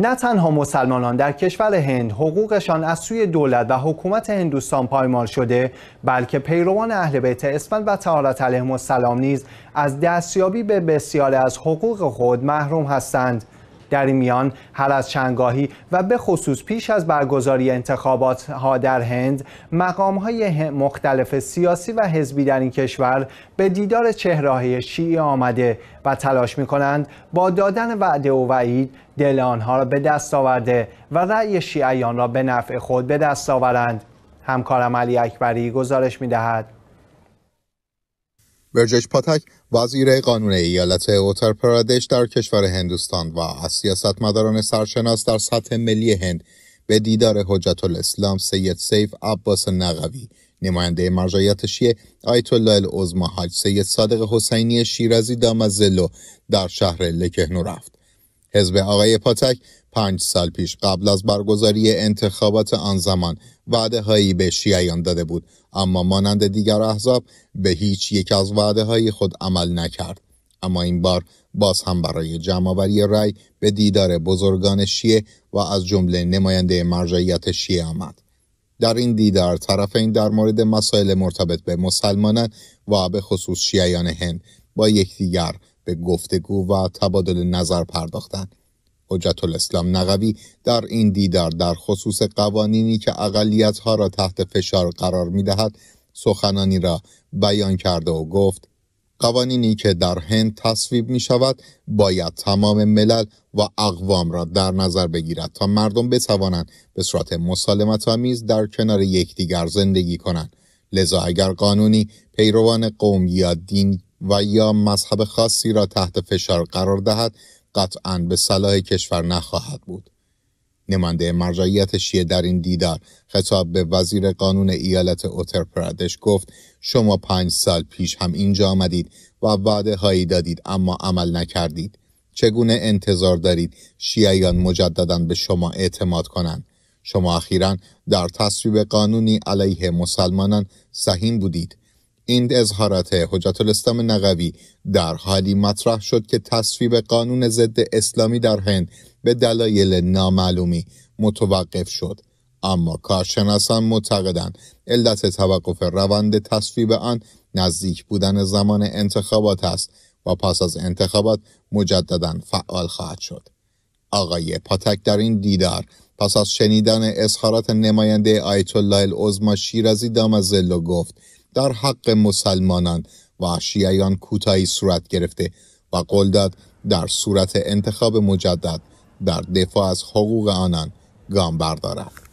نه تنها مسلمانان در کشور هند حقوقشان از سوی دولت و حکومت هندوستان پایمال شده بلکه پیروان اهل بیت اسمت و طهارت علیهم السلام نیز از دستیابی به بسیاری از حقوق خود محروم هستند در این میان هر از چندگاهی و به خصوص پیش از برگزاری انتخابات ها در هند مقام های مختلف سیاسی و حزبی در این کشور به دیدار چهره شیعی آمده و تلاش می کنند با دادن وعده و وعید دل آنها را به دست آورده و رأی شیعیان را به نفع خود به دست آورند همکارم علی اکبری گزارش می دهد برجش پاتک وزیر قانون ایالت اوتر پرادش در کشور هندوستان و از سیاستمداران سرشناس در سطح ملی هند به دیدار حجت الاسلام سید سیف عباس نقوی نماینده مرجعیت شیعه آیت الله حاج سید صادق حسینی شیرازی دامزلو در شهر لکهنو رفت حزب آقای پاتک پنج سال پیش قبل از برگزاری انتخابات آن زمان وعده هایی به شیعیان داده بود اما مانند دیگر احزاب به هیچ یک از وعده های خود عمل نکرد اما این بار باز هم برای جمعآوری رأی به دیدار بزرگان شیعه و از جمله نماینده مرجعیت شیعه آمد در این دیدار طرفین در مورد مسائل مرتبط به مسلمانان و به خصوص شیعیان هند با یکدیگر به گفتگو و تبادل نظر پرداختن حجت الاسلام نقوی در این دیدار در خصوص قوانینی که اقلیتها ها را تحت فشار قرار می دهد سخنانی را بیان کرده و گفت قوانینی که در هند تصویب می شود باید تمام ملل و اقوام را در نظر بگیرد تا مردم بتوانند به صورت مسالمت آمیز در کنار یکدیگر زندگی کنند لذا اگر قانونی پیروان قوم یا دین و یا مذهب خاصی را تحت فشار قرار دهد قطعا به صلاح کشور نخواهد بود نماینده مرجعیت شیعه در این دیدار خطاب به وزیر قانون ایالت اوتر پرادش گفت شما پنج سال پیش هم اینجا آمدید و وعده هایی دادید اما عمل نکردید چگونه انتظار دارید شیعیان مجددا به شما اعتماد کنند شما اخیرا در تصویب قانونی علیه مسلمانان سهیم بودید این اظهارات حجت الاسلام نقوی در حالی مطرح شد که تصویب قانون ضد اسلامی در هند به دلایل نامعلومی متوقف شد اما کارشناسان معتقدند علت توقف روند تصویب آن نزدیک بودن زمان انتخابات است و پس از انتخابات مجددا فعال خواهد شد آقای پاتک در این دیدار پس از شنیدن اظهارات نماینده آیت الله العظما شیرازی دامزلو گفت در حق مسلمانان و شیعیان کوتاهی صورت گرفته و قول داد در صورت انتخاب مجدد در دفاع از حقوق آنان گام بردارد